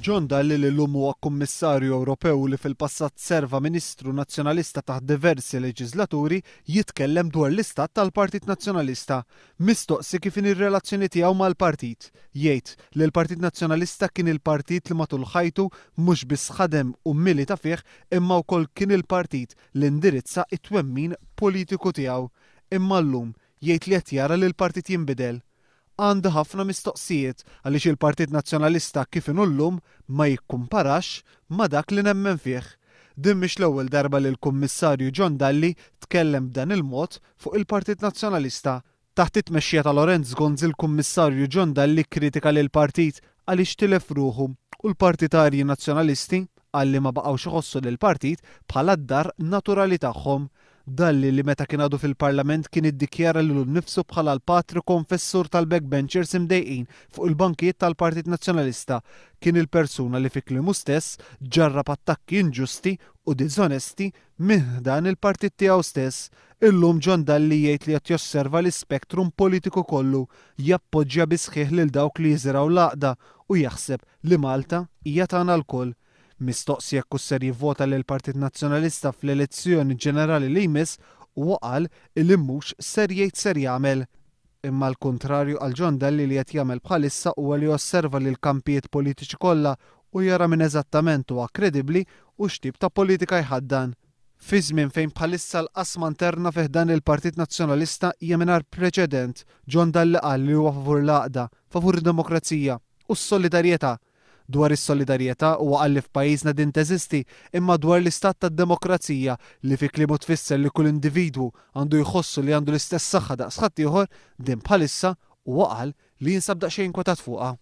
John dalli li l-lum huwa kummissarju Ewropew li fil-passat serva ministru nazzjonalista taħt diversi leġislaturi jitkellem dwar l-istat tal-Partit Nazzjonalista. Mistoqsi kif in ir-relazzjoni tiegħu mal-partit. Jgħid li l-Partit Nazzjonalista kien il-partit li matul ħajtu mhux biss ħadem u milita fih imma wkoll kien il-partit li indirizza it-twemmin politiku tiegħu. Imma llum jgħid li qed jara li l-partit jinbidel għand ħafna mistoqsijiet għaliex il-Partit Nazzjonalista kif inullum ma jikkumparax ma dak li nemmen fih. Din mhix l-ewwel darba li l-Kummissarju John Dalli tkellem b'dan il-mod fuq il-Partit Nazzjonalista. Taħt it-mexxija ta' Lorenz Gonz il-Kummissarju John Dalli kritika lil partit għaliex tilef ruħu u l-partitarji nazzjonalisti għalli ma baqgħux ħossu lill partit bħala d-dar naturali tagħhom dalli li meta kien għadu fil-parlament kien iddikjara l nifsu bħala l-patru konfessur tal-backbenchers imdejqin fuq il-bankiet tal-Partit Nazzjonalista kien il-persuna li fi klimu stess ġarra attakki inġusti u dizonesti dan il-partit tiegħu stess. Illum ġon Dalli jgħid li qed josserva l-spektrum politiku kollu jappoġġja bisħieħ lil dawk li jiżraw laqda u jaħseb li Malta hija tagħna l-koll Mistoqsi jekk ser jivvota lil partit Nazzjonalista fl-elezzjoni ġenerali li jmiss u qal li mhux ser jgħid ser jagħmel. Imma l-kontrarju għal ġonda Dalli li qed jagħmel bħalissa huwa li osserva lil kampijiet politiċi kollha u jara minn eżattament huwa kredibbli u x'tip ta' politika jħaddan. Fi żmien fejn bħalissa l-qasma interna fiħdan il-Partit Nazzjonalista hija mingħajr preċedent, John Dalli qal li huwa favur l-għaqda, favur id-demokrazija u s-solidarjetà dwar is-solidarjetà huwa għallif f'pajjiżna din teżisti imma dwar l-istat tad-demokrazija li fi klimu tfisser li kull individwu għandu jħossu li għandu l-istess saħħa daqsħat ieħor din bħalissa u qal li jinsab daqsxejn kwotat fuqha.